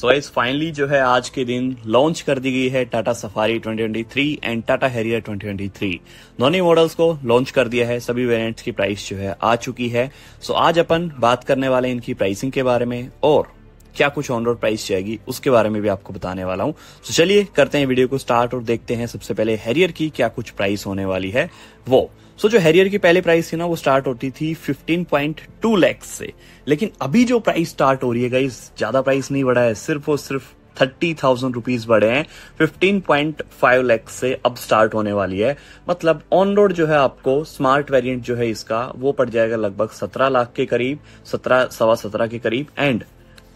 so as finally जो है आज के दिन लॉन्च कर दी गई है Tata Safari 2023 and Tata Harrier 2023 दोनों मॉडल्स को लॉन्च कर दिया है सभी वेरिएंट्स की प्राइस जो है आ चुकी है सो so, आज अपन बात करने वाले इनकी प्राइसिंग के बारे में और क्या कुछ ऑन रोड प्राइस जाएगी उसके बारे में भी आपको बताने वाला हूँ तो so, चलिए करते हैं वीडियो को स्टार्ट और देखते हैं सबसे पहले हैरियर की क्या कुछ प्राइस होने वाली है वो सो so, जो हैरियर की पहले प्राइस थी ना वो स्टार्ट होती थी 15.2 लाख से लेकिन अभी जो प्राइस स्टार्ट हो रही है गाइज ज्यादा प्राइस नहीं बढ़ा है सिर्फ और सिर्फ थर्टी थाउजेंड रुपीज बढ़े हैं फिफ्टीन पॉइंट फाइव लैक्स से अब स्टार्ट होने वाली है मतलब ऑन रोड जो है आपको स्मार्ट वेरियंट जो है इसका वो पड़ जाएगा लगभग सत्रह लाख के करीब सत्रह सवा सत्रह के करीब एंड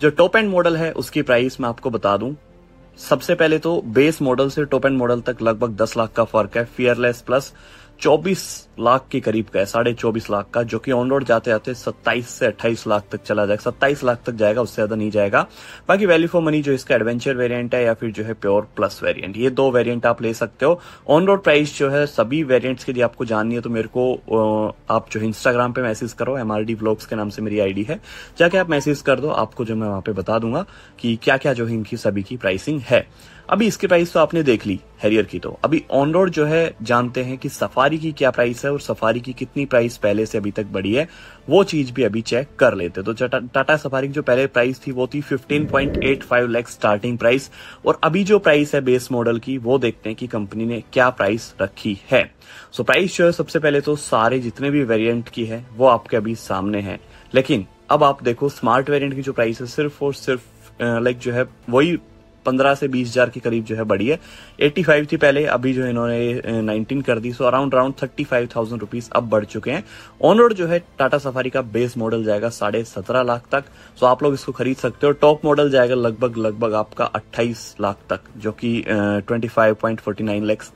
जो टॉप एंड मॉडल है उसकी प्राइस मैं आपको बता दूं सबसे पहले तो बेस मॉडल से टॉप एंड मॉडल तक लगभग दस लाख का फर्क है फियरलेस प्लस चौबीस लाख के करीब का है साढ़े चौबीस लाख का जो कि ऑन रोड जाते जाते सत्ताईस से अट्ठाईस लाख तक चला जाएगा सत्ताईस लाख तक जाएगा उससे ज्यादा नहीं जाएगा बाकी वैल्यू फॉर मनी जो इसका एडवेंचर वेरिएंट है या फिर जो है प्योर प्लस वेरिएंट ये दो वेरिएंट आप ले सकते हो ऑन रोड प्राइस जो है सभी वेरियंट्स के लिए आपको जाननी है तो मेरे को आप जो है इंस्टाग्राम पे मैसेज करो एम आर के नाम से मेरी आईडी है जाके आप मैसेज कर दो आपको जो मैं वहां पे बता दूंगा कि क्या क्या जो है इनकी सभी की प्राइसिंग है अभी इसकी प्राइस तो आपने देख ली हैरियर की तो अभी ऑन रोड जो है जानते हैं कि सफारी सफारी की क्या प्राइस है और सफारी की कितनी प्राइस पहले से अभी तक बढ़ी है वो चीज भी अभी चेक कर लेते तो टाटा सफारी की जो पहले प्राइस थी वो थी 15.85 लाख स्टार्टिंग प्राइस और अभी जो प्राइस है बेस मॉडल की वो देखते हैं कि कंपनी ने क्या प्राइस रखी है सो प्राइस जो है सबसे पहले तो सारे जितने भी वेरियंट की है वो आपके अभी सामने है लेकिन अब आप देखो स्मार्ट वेरियंट की जो प्राइस है सिर्फ और सिर्फ लाइक जो है वही पंद्रह से बीस हजार के करीब जो है बढ़ी है एट्टी फाइव थी पहले अभी जो इन्होंने नाइनटीन कर दी so around around thirty five thousand rupees अब बढ़ चुके हैं ऑन रोड जो है टाटा सफारी का बेस मॉडल जाएगा साढ़े सत्रह लाख तक सो आप लोग इसको खरीद सकते हो टॉप मॉडल जाएगा लगभग लगभग आपका अट्ठाईस लाख तक जो कि twenty five point forty nine lakhs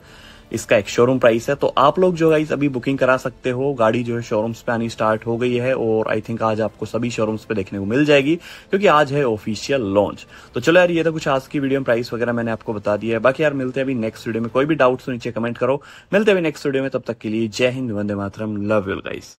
इसका एक शोरूम प्राइस है तो आप लोग जो गाइस अभी बुकिंग करा सकते हो गाड़ी जो है शोरूम्स पे आनी स्टार्ट हो गई है और आई थिंक आज आपको सभी शोरूम्स पे देखने को मिल जाएगी क्योंकि आज है ऑफिशियल लॉन्च तो चलो यार ये तो कुछ आज की वीडियो में प्राइस वगैरह मैंने आपको बता दिया है बाकी यार मिलते हैं अभी नेक्स्ट वीडियो में कोई भी डाउट्स नीचे कमेंट करो मिलते हैं अभी नेक्स्ट वीडियो में तब तक के लिए जय हिंद वंदे मातरम लव यूल गाइस